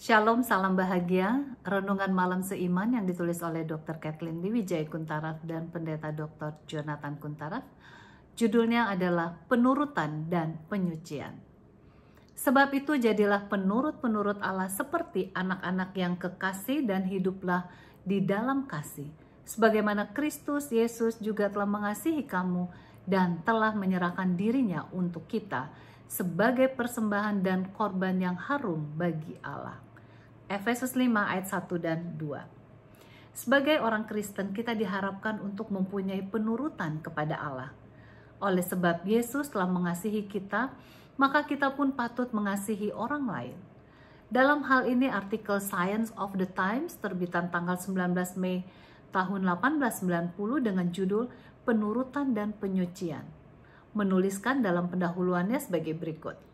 Shalom, salam bahagia. Renungan malam seiman yang ditulis oleh Dr. Kathleen Diwijay Kuntarat dan Pendeta Dr. Jonathan Kuntarat. Judulnya adalah Penurutan dan Penyucian. Sebab itu jadilah penurut-penurut Allah seperti anak-anak yang kekasih dan hiduplah di dalam kasih. Sebagaimana Kristus Yesus juga telah mengasihi kamu dan telah menyerahkan dirinya untuk kita sebagai persembahan dan korban yang harum bagi Allah. Efesus 5 ayat 1 dan 2. Sebagai orang Kristen, kita diharapkan untuk mempunyai penurutan kepada Allah. Oleh sebab Yesus telah mengasihi kita, maka kita pun patut mengasihi orang lain. Dalam hal ini artikel Science of the Times terbitan tanggal 19 Mei tahun 1890 dengan judul Penurutan dan Penyucian. Menuliskan dalam pendahuluannya sebagai berikut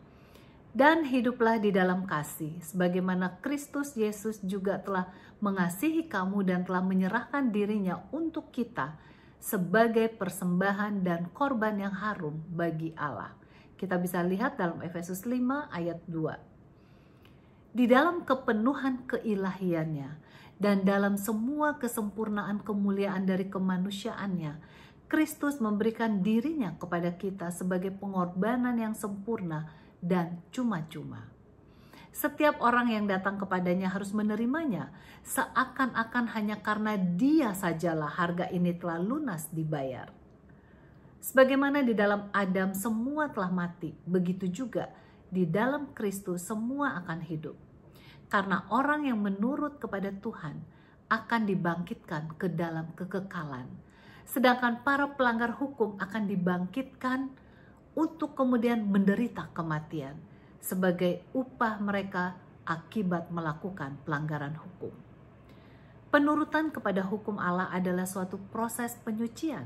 dan hiduplah di dalam kasih, sebagaimana Kristus Yesus juga telah mengasihi kamu dan telah menyerahkan dirinya untuk kita sebagai persembahan dan korban yang harum bagi Allah. Kita bisa lihat dalam Efesus 5 ayat 2. Di dalam kepenuhan keilahiannya dan dalam semua kesempurnaan kemuliaan dari kemanusiaannya, Kristus memberikan dirinya kepada kita sebagai pengorbanan yang sempurna dan cuma-cuma. Setiap orang yang datang kepadanya harus menerimanya, seakan-akan hanya karena dia sajalah harga ini telah lunas dibayar. Sebagaimana di dalam Adam semua telah mati, begitu juga di dalam Kristus semua akan hidup. Karena orang yang menurut kepada Tuhan akan dibangkitkan ke dalam kekekalan, sedangkan para pelanggar hukum akan dibangkitkan untuk kemudian menderita kematian sebagai upah mereka akibat melakukan pelanggaran hukum. Penurutan kepada hukum Allah adalah suatu proses penyucian.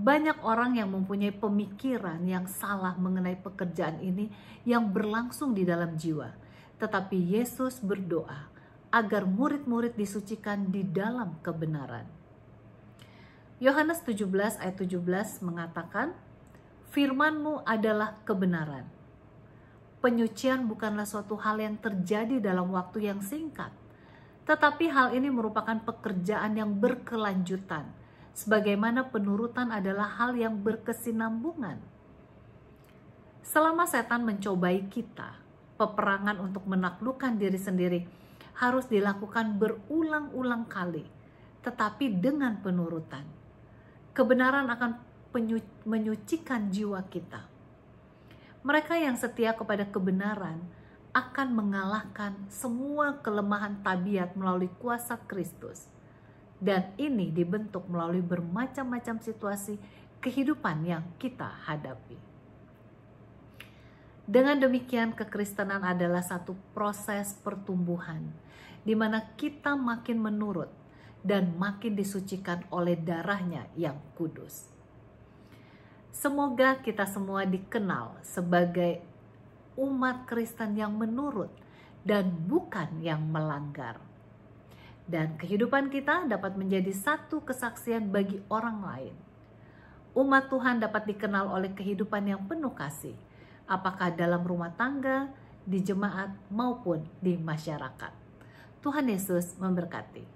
Banyak orang yang mempunyai pemikiran yang salah mengenai pekerjaan ini yang berlangsung di dalam jiwa. Tetapi Yesus berdoa agar murid-murid disucikan di dalam kebenaran. Yohanes 17 ayat 17 mengatakan, firmanmu adalah kebenaran. Penyucian bukanlah suatu hal yang terjadi dalam waktu yang singkat, tetapi hal ini merupakan pekerjaan yang berkelanjutan, sebagaimana penurutan adalah hal yang berkesinambungan. Selama setan mencobai kita, peperangan untuk menaklukkan diri sendiri harus dilakukan berulang-ulang kali, tetapi dengan penurutan. Kebenaran akan menyucikan jiwa kita. Mereka yang setia kepada kebenaran akan mengalahkan semua kelemahan tabiat melalui kuasa Kristus. Dan ini dibentuk melalui bermacam-macam situasi kehidupan yang kita hadapi. Dengan demikian, kekristenan adalah satu proses pertumbuhan di mana kita makin menurut dan makin disucikan oleh darahnya yang kudus. Semoga kita semua dikenal sebagai umat Kristen yang menurut dan bukan yang melanggar. Dan kehidupan kita dapat menjadi satu kesaksian bagi orang lain. Umat Tuhan dapat dikenal oleh kehidupan yang penuh kasih, apakah dalam rumah tangga, di jemaat, maupun di masyarakat. Tuhan Yesus memberkati.